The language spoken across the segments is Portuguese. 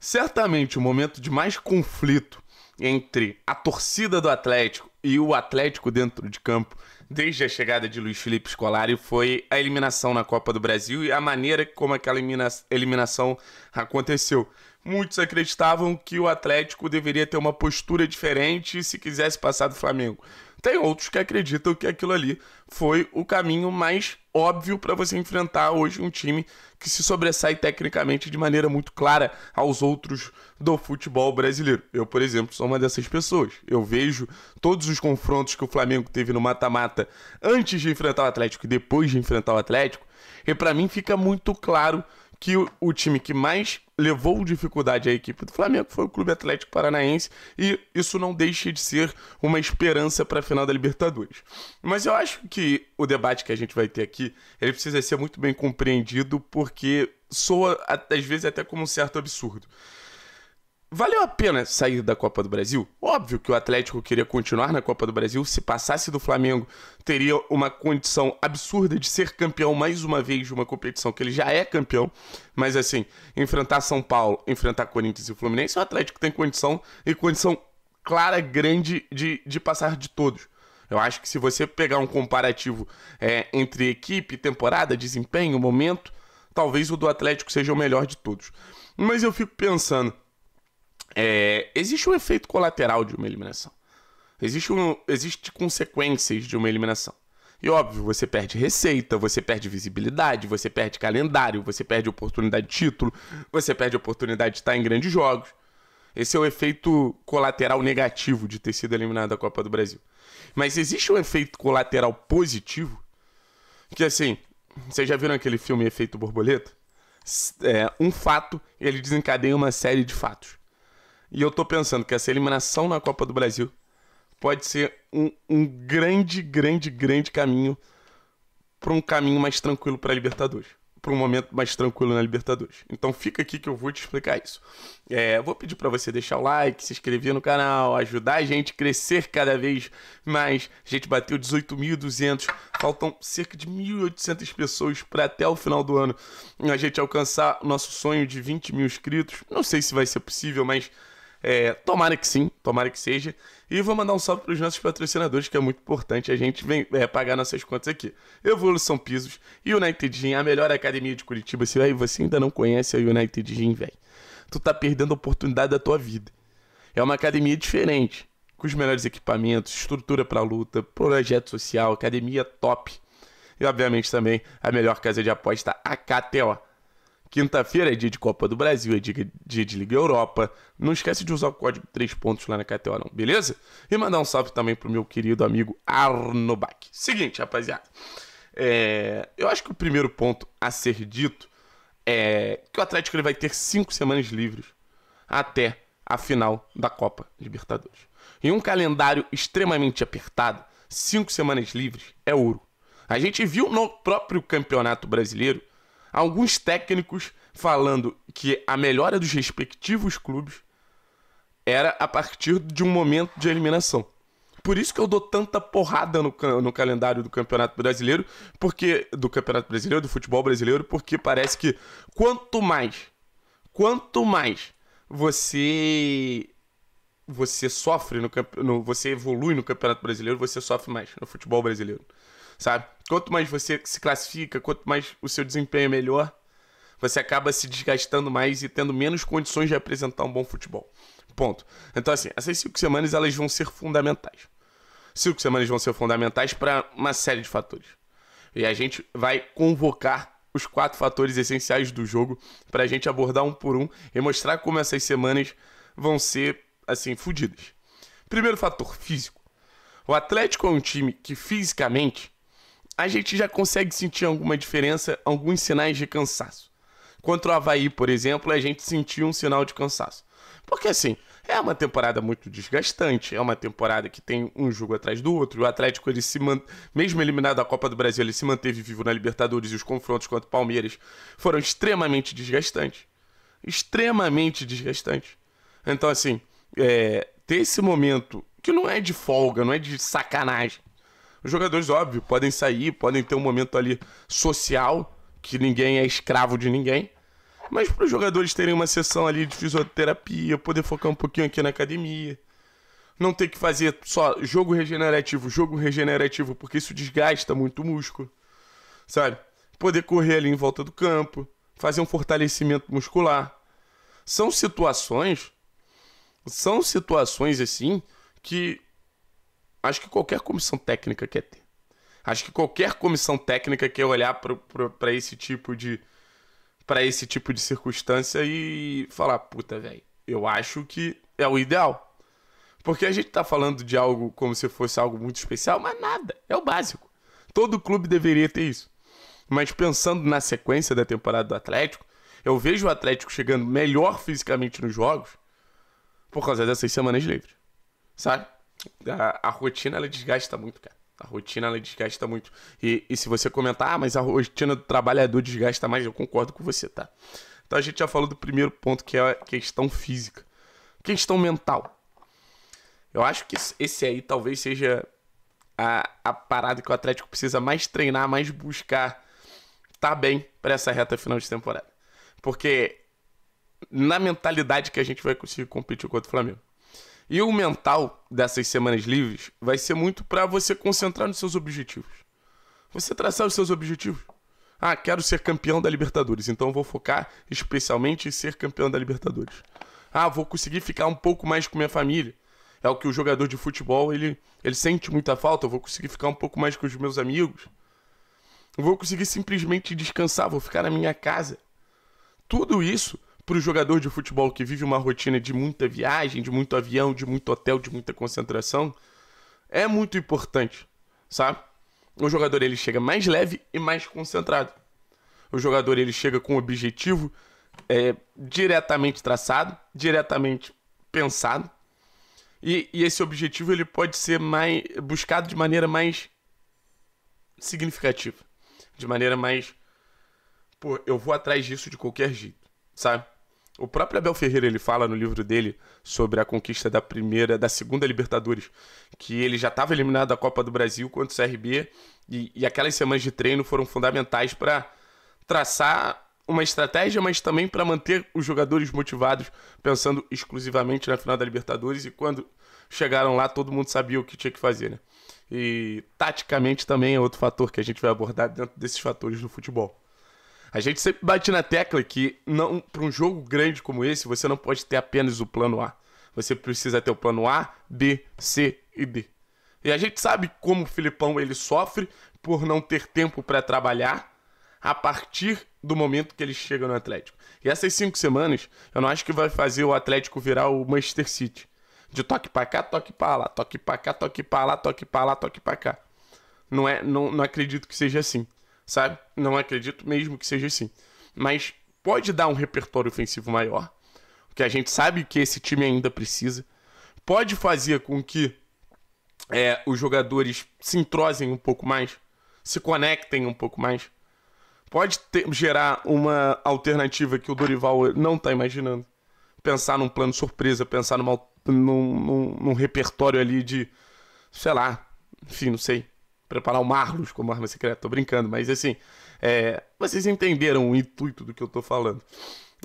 Certamente o momento de mais conflito entre a torcida do Atlético e o Atlético dentro de campo desde a chegada de Luiz Felipe Scolari foi a eliminação na Copa do Brasil e a maneira como aquela elimina eliminação aconteceu. Muitos acreditavam que o Atlético deveria ter uma postura diferente se quisesse passar do Flamengo. Tem outros que acreditam que aquilo ali foi o caminho mais óbvio para você enfrentar hoje um time que se sobressai tecnicamente de maneira muito clara aos outros do futebol brasileiro. Eu, por exemplo, sou uma dessas pessoas. Eu vejo todos os confrontos que o Flamengo teve no mata-mata antes de enfrentar o Atlético e depois de enfrentar o Atlético, e para mim fica muito claro que o, o time que mais levou dificuldade à equipe do Flamengo foi o Clube Atlético Paranaense e isso não deixa de ser uma esperança para a final da Libertadores. Mas eu acho que o debate que a gente vai ter aqui, ele precisa ser muito bem compreendido porque soa às vezes até como um certo absurdo. Valeu a pena sair da Copa do Brasil? Óbvio que o Atlético queria continuar na Copa do Brasil. Se passasse do Flamengo, teria uma condição absurda de ser campeão mais uma vez de uma competição que ele já é campeão. Mas assim, enfrentar São Paulo, enfrentar Corinthians e Fluminense, o Atlético tem condição e condição clara, grande de, de passar de todos. Eu acho que se você pegar um comparativo é, entre equipe, temporada, desempenho, momento, talvez o do Atlético seja o melhor de todos. Mas eu fico pensando é, existe um efeito colateral de uma eliminação. Existe, um, existe consequências de uma eliminação. E óbvio, você perde receita, você perde visibilidade, você perde calendário, você perde oportunidade de título, você perde oportunidade de estar em grandes jogos. Esse é o efeito colateral negativo de ter sido eliminado da Copa do Brasil. Mas existe um efeito colateral positivo, que assim, vocês já viram aquele filme Efeito Borboleta? É, um fato, ele desencadeia uma série de fatos. E eu tô pensando que essa eliminação na Copa do Brasil pode ser um, um grande, grande, grande caminho para um caminho mais tranquilo para a Libertadores. Para um momento mais tranquilo na Libertadores. Então fica aqui que eu vou te explicar isso. É, vou pedir para você deixar o like, se inscrever no canal, ajudar a gente a crescer cada vez mais. A gente bateu 18.200, faltam cerca de 1.800 pessoas para até o final do ano a gente alcançar o nosso sonho de 20 mil inscritos. Não sei se vai ser possível, mas é, tomara que sim, tomara que seja. E vou mandar um salve para os nossos patrocinadores, que é muito importante a gente vem, é, pagar nossas contas aqui. Evolução Pisos, United Gym, a melhor academia de Curitiba. Se aí você ainda não conhece a United Gym, velho, tu tá perdendo a oportunidade da tua vida. É uma academia diferente, com os melhores equipamentos, estrutura para luta, projeto social, academia top. E obviamente também a melhor casa de aposta, a KTO. Quinta-feira é dia de Copa do Brasil, é dia, de Liga Europa. Não esquece de usar o código 3 pontos lá na KTO, não, beleza? E mandar um salve também pro meu querido amigo Arno Bach. Seguinte, rapaziada. É, eu acho que o primeiro ponto a ser dito é que o Atlético ele vai ter cinco semanas livres até a final da Copa Libertadores. Em um calendário extremamente apertado, cinco semanas livres é ouro. A gente viu no próprio Campeonato Brasileiro alguns técnicos falando que a melhora dos respectivos clubes era a partir de um momento de eliminação. Por isso que eu dou tanta porrada no, no calendário do Campeonato Brasileiro, porque do Campeonato Brasileiro, do futebol brasileiro, porque parece que quanto mais, quanto mais você você sofre no, no, você evolui no Campeonato Brasileiro, você sofre mais no futebol brasileiro sabe? Quanto mais você se classifica, quanto mais o seu desempenho é melhor, você acaba se desgastando mais e tendo menos condições de apresentar um bom futebol. Ponto. Então, assim, essas cinco semanas elas vão ser fundamentais. Cinco semanas vão ser fundamentais para uma série de fatores. E a gente vai convocar os quatro fatores essenciais do jogo para a gente abordar um por um e mostrar como essas semanas vão ser, assim, fodidas. Primeiro fator, físico. O Atlético é um time que fisicamente a gente já consegue sentir alguma diferença, alguns sinais de cansaço. Contra o Havaí, por exemplo, a gente sentiu um sinal de cansaço. Porque assim, é uma temporada muito desgastante, é uma temporada que tem um jogo atrás do outro. O Atlético, ele se man... mesmo eliminado da Copa do Brasil, ele se manteve vivo na Libertadores e os confrontos contra o Palmeiras foram extremamente desgastantes. Extremamente desgastantes. Então, assim, é... ter esse momento que não é de folga, não é de sacanagem, os jogadores, óbvio, podem sair, podem ter um momento ali social, que ninguém é escravo de ninguém. Mas para os jogadores terem uma sessão ali de fisioterapia, poder focar um pouquinho aqui na academia. Não ter que fazer só jogo regenerativo, jogo regenerativo, porque isso desgasta muito o músculo. Sabe? Poder correr ali em volta do campo, fazer um fortalecimento muscular. São situações. São situações assim que acho que qualquer comissão técnica quer ter. Acho que qualquer comissão técnica quer olhar para esse tipo de para esse tipo de circunstância e falar, puta, velho, eu acho que é o ideal. Porque a gente tá falando de algo como se fosse algo muito especial, mas nada, é o básico. Todo clube deveria ter isso. Mas pensando na sequência da temporada do Atlético, eu vejo o Atlético chegando melhor fisicamente nos jogos por causa dessas semanas livres. Sabe? a, a rotina ela desgasta muito, cara. A rotina ela desgasta muito. E, e se você comentar, ah, mas a rotina do trabalhador desgasta mais, eu concordo com você, tá? Então a gente já falou do primeiro ponto, que é a questão física. Questão mental. Eu acho que esse aí talvez seja a, a parada que o Atlético precisa mais treinar, mais buscar tá bem para essa reta final de temporada. Porque na mentalidade que a gente vai conseguir competir contra o Flamengo. E o mental dessas semanas livres vai ser muito para você concentrar nos seus objetivos. Você traçar os seus objetivos. Ah, quero ser campeão da Libertadores, então vou focar especialmente em ser campeão da Libertadores. Ah, vou conseguir ficar um pouco mais com minha família. É o que o jogador de futebol, ele, ele sente muita falta, eu vou conseguir ficar um pouco mais com os meus amigos. Eu vou conseguir simplesmente descansar, vou ficar na minha casa. Tudo isso para o jogador de futebol que vive uma rotina de muita viagem, de muito avião, de muito hotel, de muita concentração, é muito importante, sabe? O jogador ele chega mais leve e mais concentrado. O jogador ele chega com um objetivo é, diretamente traçado, diretamente pensado. E, e, esse objetivo ele pode ser mais buscado de maneira mais significativa, de maneira mais pô, eu vou atrás disso de qualquer jeito, sabe? O próprio Abel Ferreira ele fala no livro dele sobre a conquista da primeira, da segunda Libertadores, que ele já estava eliminado da Copa do Brasil contra o CRB e, e aquelas semanas de treino foram fundamentais para traçar uma estratégia, mas também para manter os jogadores motivados, pensando exclusivamente na final da Libertadores e quando chegaram lá todo mundo sabia o que tinha que fazer, né? E taticamente também é outro fator que a gente vai abordar dentro desses fatores do futebol. A gente sempre bate na tecla que não para um jogo grande como esse, você não pode ter apenas o plano A. Você precisa ter o plano A, B, C e D. E a gente sabe como o Filipão ele sofre por não ter tempo para trabalhar a partir do momento que ele chega no Atlético. E essas cinco semanas, eu não acho que vai fazer o Atlético virar o Manchester City. De toque para cá, toque para lá, toque para cá, toque para lá, toque para lá, toque para cá. Não, é, não, não acredito que seja assim sabe? Não acredito mesmo que seja assim. Mas pode dar um repertório ofensivo maior, que a gente sabe que esse time ainda precisa. Pode fazer com que é, os jogadores se entrosem um pouco mais, se conectem um pouco mais. Pode ter, gerar uma alternativa que o Dorival não está imaginando. Pensar num plano surpresa, pensar numa, num, num, num repertório ali de, sei lá, enfim, não sei preparar o Marlos como arma secreta, tô brincando, mas assim, é, vocês entenderam o intuito do que eu tô falando.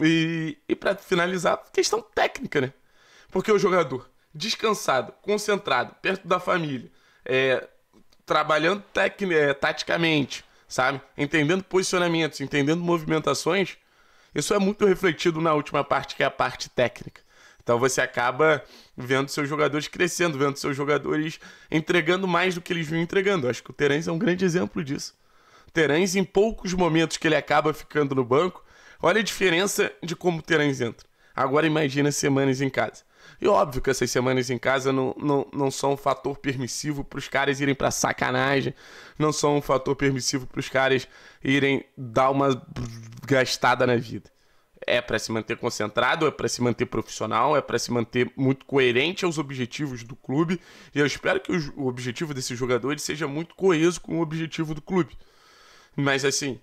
E, e para finalizar, questão técnica, né? Porque o jogador descansado, concentrado, perto da família, é, trabalhando é, taticamente, sabe? Entendendo posicionamentos, entendendo movimentações, isso é muito refletido na última parte, que é a parte técnica. Então você acaba vendo seus jogadores crescendo, vendo seus jogadores entregando mais do que eles vinham entregando. Acho que o Terence é um grande exemplo disso. O Terence, em poucos momentos que ele acaba ficando no banco, olha a diferença de como o Terence entra. Agora imagina semanas em casa. E óbvio que essas semanas em casa não, não, não são um fator permissivo para os caras irem para sacanagem, não são um fator permissivo para os caras irem dar uma gastada na vida é para se manter concentrado, é para se manter profissional, é para se manter muito coerente aos objetivos do clube. E eu espero que o objetivo desses jogadores seja muito coeso com o objetivo do clube. Mas assim,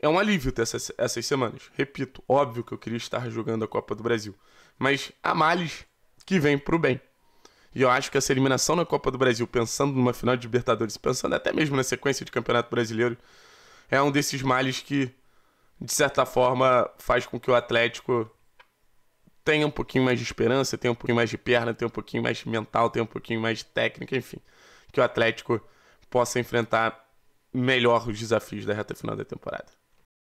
é um alívio ter essas, essas semanas. Repito, óbvio que eu queria estar jogando a Copa do Brasil, mas há males que vêm o bem. E eu acho que essa eliminação na Copa do Brasil, pensando numa final de Libertadores, pensando até mesmo na sequência de Campeonato Brasileiro, é um desses males que de certa forma, faz com que o Atlético tenha um pouquinho mais de esperança, tenha um pouquinho mais de perna, tenha um pouquinho mais de mental, tenha um pouquinho mais de técnica, enfim. Que o Atlético possa enfrentar melhor os desafios da reta final da temporada.